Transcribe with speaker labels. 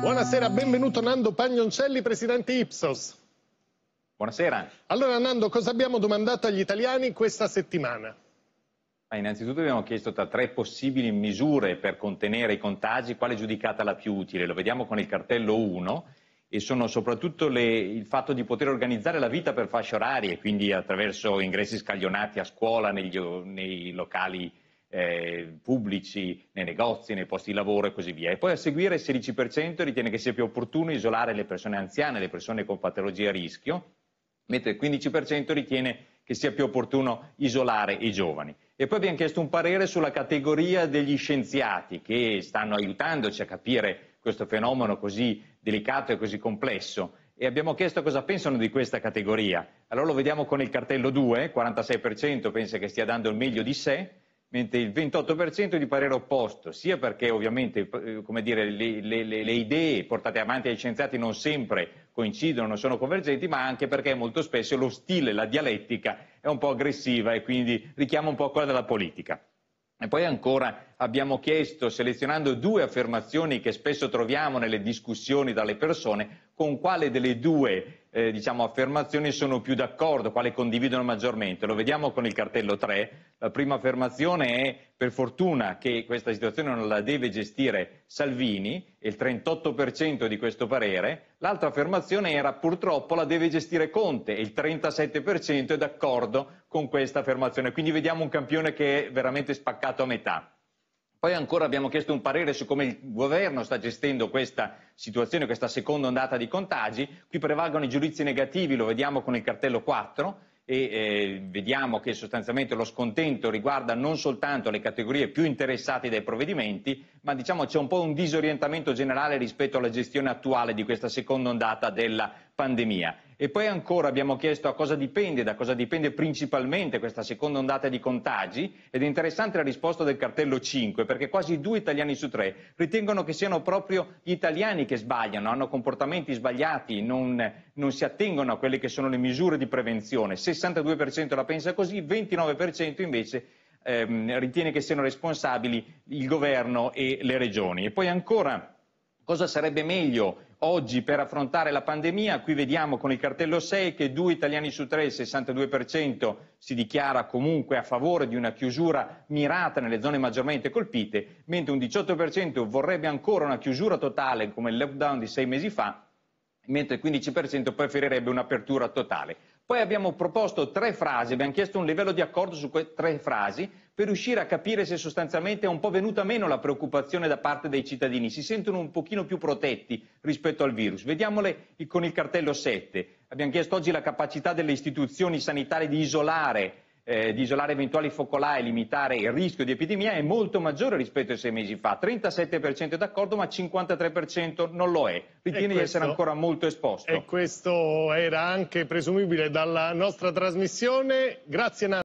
Speaker 1: Buonasera, benvenuto Nando Pagnoncelli, presidente Ipsos. Buonasera. Allora Nando, cosa abbiamo domandato agli italiani questa settimana? Ma innanzitutto abbiamo chiesto tra tre possibili misure per contenere i contagi, quale è giudicata la più utile? Lo vediamo con il cartello 1 e sono soprattutto le, il fatto di poter organizzare la vita per fasce orarie, quindi attraverso ingressi scaglionati a scuola, negli, nei locali eh, pubblici, nei negozi, nei posti di lavoro e così via. E poi a seguire il 16% ritiene che sia più opportuno isolare le persone anziane, le persone con patologie a rischio, mentre il 15% ritiene che sia più opportuno isolare i giovani. E poi abbiamo chiesto un parere sulla categoria degli scienziati che stanno aiutandoci a capire questo fenomeno così delicato e così complesso e abbiamo chiesto cosa pensano di questa categoria. Allora lo vediamo con il cartello 2, 46% pensa che stia dando il meglio di sé, mentre il 28% è di parere opposto, sia perché ovviamente eh, dire, le, le, le, idee portate avanti dai scienziati non sempre coincidono, non sono convergenti, ma anche perché molto spesso lo stile, la dialettica è un po' aggressiva e quindi richiama un po' quella della politica. E poi ancora abbiamo chiesto, selezionando due affermazioni che spesso troviamo nelle discussioni tra persone, con quale delle due eh, diciamo, affermazioni sono più d'accordo, quale condividono maggiormente. Lo vediamo con il cartello 3. La prima affermazione è per fortuna che questa situazione non la deve gestire Salvini, il 38% di questo parere. L'altra affermazione era purtroppo la deve gestire Conte, il 37% è d'accordo con questa affermazione. Quindi vediamo un campione che è veramente spaccato a metà. Poi ancora abbiamo chiesto un parere su come il governo sta gestendo questa situazione, questa seconda ondata di contagi. Qui prevalgono i giudizi negativi, lo vediamo con il cartello 4 e eh, vediamo che sostanzialmente lo scontento riguarda non soltanto le categorie più interessate dai provvedimenti, ma diciamo c'è un po' un disorientamento generale rispetto alla gestione attuale di questa seconda ondata della pandemia. E poi ancora abbiamo chiesto a cosa dipende, da cosa dipende principalmente questa seconda ondata di contagi ed è interessante la risposta del cartello 5 perché quasi due italiani su tre ritengono che siano proprio gli italiani che sbagliano, hanno comportamenti sbagliati, non, non si attengono a quelle che sono le misure di prevenzione. 62% la pensa così, 29% invece ehm, ritiene che siano responsabili il governo e le regioni. E poi ancora cosa sarebbe meglio Oggi per affrontare la pandemia, qui vediamo con il cartello 6 che due italiani su tre, il 62%, si dichiara comunque a favore di una chiusura mirata nelle zone maggiormente colpite, mentre un 18% vorrebbe ancora una chiusura totale come il lockdown di sei mesi fa, mentre il 15% preferirebbe un'apertura totale. Poi abbiamo proposto tre frasi, abbiamo chiesto un livello di accordo su queste tre frasi per riuscire a capire se sostanzialmente è un po' venuta meno la preoccupazione da parte dei cittadini, si sentono un pochino più protetti rispetto al virus. Vediamole con il cartello 7. Abbiamo chiesto oggi la capacità delle istituzioni sanitarie di isolare eh, di isolare eventuali focolai e limitare il rischio di epidemia è molto maggiore rispetto ai sei mesi fa. 37% è d'accordo, ma 53% non lo è. Ritiene questo, di essere ancora molto esposto. E questo era anche presumibile dalla nostra trasmissione. Grazie Nato.